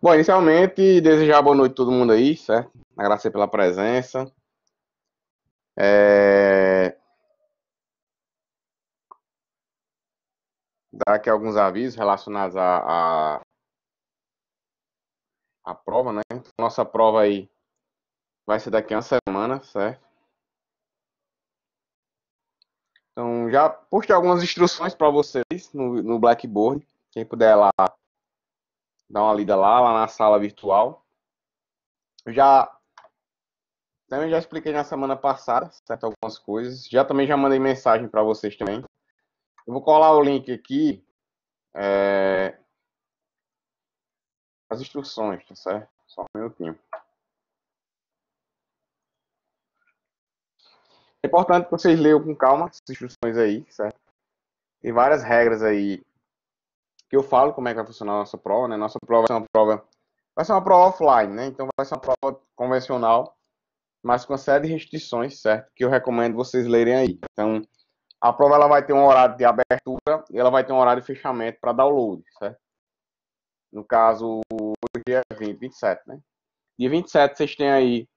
Bom, inicialmente, desejar boa noite a todo mundo aí, certo? Agradecer pela presença. É... Dar aqui alguns avisos relacionados à a, a, a, prova, né? Nossa prova aí vai ser daqui a uma semana, certo? Então, já postei algumas instruções para vocês no, no Blackboard. Quem puder lá dá uma lida lá, lá na sala virtual. Já também já expliquei na semana passada, certo algumas coisas. Já também já mandei mensagem para vocês também. Eu vou colar o link aqui é... as instruções, tá certo? Só um minutinho. É importante que vocês leiam com calma as instruções aí, certo? Tem várias regras aí que eu falo como é que vai funcionar a nossa prova, né? Nossa prova vai ser uma prova, vai ser uma prova offline, né? Então vai ser uma prova convencional, mas com uma série de restrições, certo? Que eu recomendo vocês lerem aí. Então, a prova ela vai ter um horário de abertura e ela vai ter um horário de fechamento para download, certo? No caso, hoje é 20, 27, né? Dia 27 vocês têm aí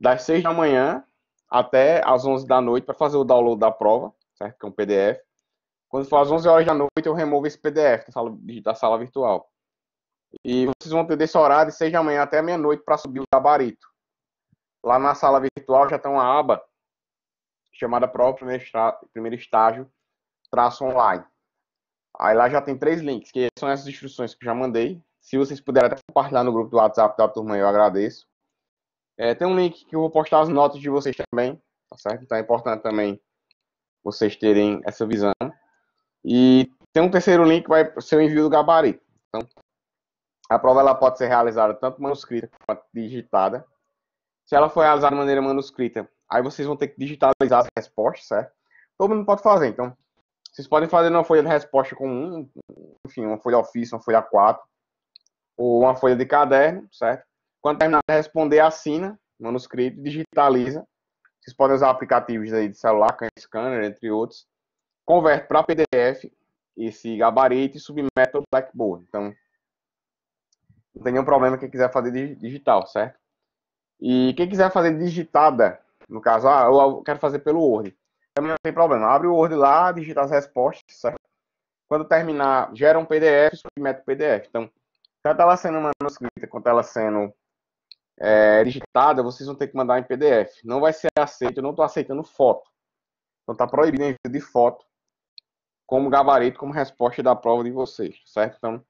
das 6 da manhã até as 11 da noite para fazer o download da prova, certo? Que é um PDF. Quando for às 11 horas da noite, eu removo esse PDF da sala, da sala virtual. E vocês vão ter desse horário de seja amanhã até meia-noite para subir o gabarito. Lá na sala virtual já tem uma aba chamada Prova Primeiro, Estágio Traço Online. Aí lá já tem três links, que são essas instruções que eu já mandei. Se vocês puderem até compartilhar no grupo do WhatsApp da turma, eu agradeço. É, tem um link que eu vou postar as notas de vocês também, tá certo? Então é importante também vocês terem essa visão. E tem um terceiro link que vai ser o envio do gabarito. Então, a prova ela pode ser realizada tanto manuscrita quanto digitada. Se ela for realizada de maneira manuscrita, aí vocês vão ter que digitalizar as respostas, certo? Todo mundo pode fazer, então. Vocês podem fazer numa folha de resposta comum, enfim, uma folha ofício, uma folha 4, ou uma folha de caderno, certo? Quando terminar de responder, assina manuscrito, digitaliza. Vocês podem usar aplicativos aí de celular, com scanner, entre outros converte para PDF esse gabarito e submete ao Blackboard. Então, não tem nenhum problema quem quiser fazer digital, certo? E quem quiser fazer digitada, no caso, ah, eu quero fazer pelo Word. Também não tem problema. Abre o Word lá, digita as respostas, certo? Quando terminar, gera um PDF, submete o PDF. Então, tanto ela sendo manuscrita quanto ela sendo é, digitada, vocês vão ter que mandar em PDF. Não vai ser aceito, eu não estou aceitando foto. Então, está proibido envio de foto como gabarito, como resposta da prova de vocês, certo? Então,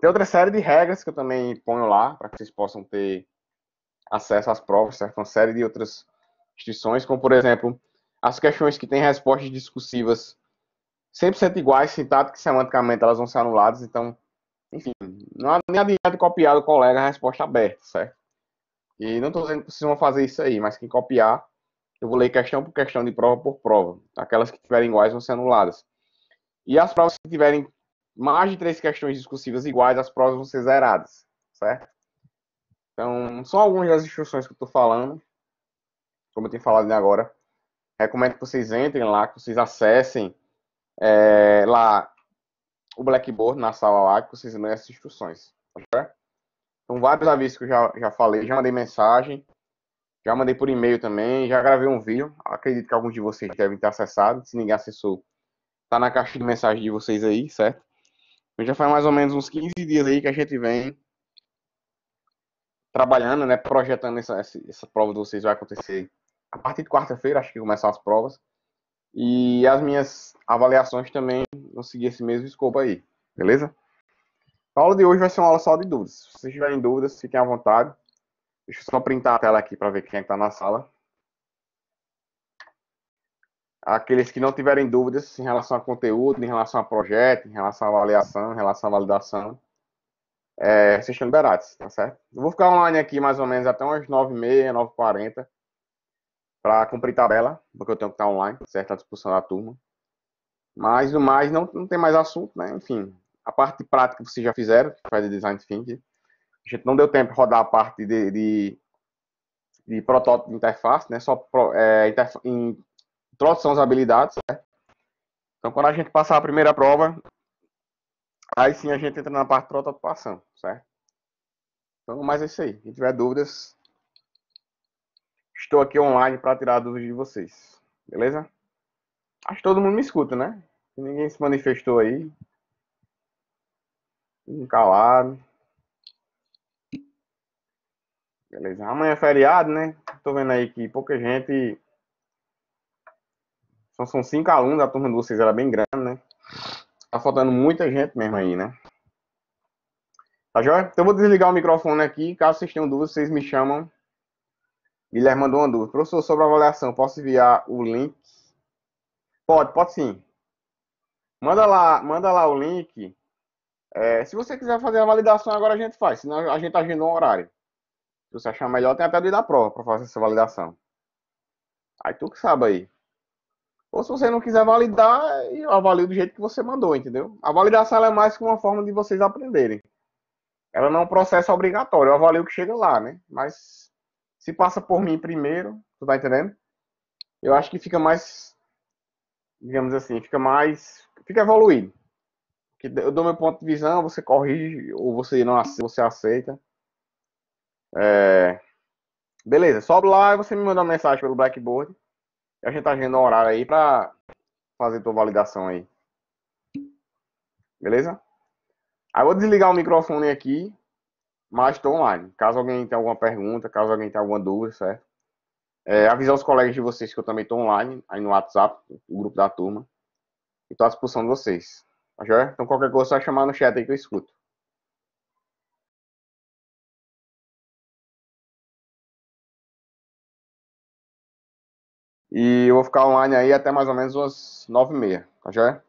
tem outra série de regras que eu também ponho lá, para que vocês possam ter acesso às provas, certo? Uma série de outras restrições, como, por exemplo, as questões que têm respostas discursivas 100% iguais, citado que semanticamente, elas vão ser anuladas, então, enfim, não há nem adianta copiar do colega a resposta aberta, certo? E não estou dizendo que vocês vão fazer isso aí, mas quem copiar eu vou ler questão por questão, de prova por prova. Aquelas que tiverem iguais vão ser anuladas. E as provas que tiverem mais de três questões discursivas iguais, as provas vão ser zeradas, certo? Então, são algumas das instruções que eu estou falando, como eu tenho falado agora. Recomendo que vocês entrem lá, que vocês acessem é, lá o Blackboard na sala lá, que vocês lêem as instruções. Tá certo? Então, vários avisos que eu já, já falei, já mandei mensagem. Já mandei por e-mail também, já gravei um vídeo. Acredito que alguns de vocês devem ter acessado. Se ninguém acessou, tá na caixa de mensagem de vocês aí, certo? Então, já faz mais ou menos uns 15 dias aí que a gente vem trabalhando, né? Projetando essa, essa prova de vocês vai acontecer a partir de quarta-feira, acho que começam as provas. E as minhas avaliações também vão seguir esse mesmo escopo aí, beleza? A aula de hoje vai ser uma aula só de dúvidas. Se vocês tiverem dúvidas, fiquem à vontade. Deixa eu só printar a tela aqui para ver quem é está na sala. Aqueles que não tiverem dúvidas em relação a conteúdo, em relação a projeto, em relação à avaliação, em relação à validação, é, vocês estão liberados, tá certo? Eu vou ficar online aqui mais ou menos até umas 9h30, 9h40, para cumprir tabela, porque eu tenho que estar online, tá certo? a disposição da turma. Mas no mais, não, não tem mais assunto, né? Enfim, a parte prática que vocês já fizeram, que faz de design thinking. A gente não deu tempo de rodar a parte de, de, de protótipo de interface, né? Só é, interfa introdução às habilidades, né? Então, quando a gente passar a primeira prova, aí sim a gente entra na parte de prototipação, certo? Então, mas é isso aí. Se tiver dúvidas, estou aqui online para tirar dúvidas de vocês, beleza? Acho que todo mundo me escuta, né? Ninguém se manifestou aí. Um calado. Beleza. Amanhã é feriado, né? Tô vendo aí que pouca gente. Só são cinco alunos, a turma de vocês era bem grande, né? Tá faltando muita gente mesmo aí, né? Tá joia? Então eu vou desligar o microfone aqui. Caso vocês tenham dúvidas, vocês me chamam. Guilherme mandou uma dúvida. Professor, sobre a avaliação, posso enviar o link? Pode, pode sim. Manda lá, manda lá o link. É, se você quiser fazer a validação, agora a gente faz. Senão a gente agendou um horário. Se você achar melhor, tem até dia da prova para fazer essa validação. Aí tu que sabe aí. Ou se você não quiser validar, eu avalio do jeito que você mandou, entendeu? A validação é mais que uma forma de vocês aprenderem. Ela não é um processo obrigatório, eu avalio o que chega lá, né? Mas se passa por mim primeiro, tu tá entendendo? Eu acho que fica mais, digamos assim, fica mais, fica evoluído. Eu dou meu ponto de visão, você corrige, ou você não aceita, você aceita. É... Beleza, sobe lá e você me manda uma mensagem pelo Blackboard. E a gente tá agenda um horário aí pra fazer tua validação aí. Beleza? Aí eu vou desligar o microfone aqui, mas estou online. Caso alguém tenha alguma pergunta, caso alguém tenha alguma dúvida, certo? É, avisar os colegas de vocês que eu também estou online, aí no WhatsApp, o grupo da turma. E estou à disposição de vocês. Tá joia? Então qualquer coisa é só chamar no chat aí que eu escuto. E eu vou ficar online aí até mais ou menos umas nove e meia, tá joia?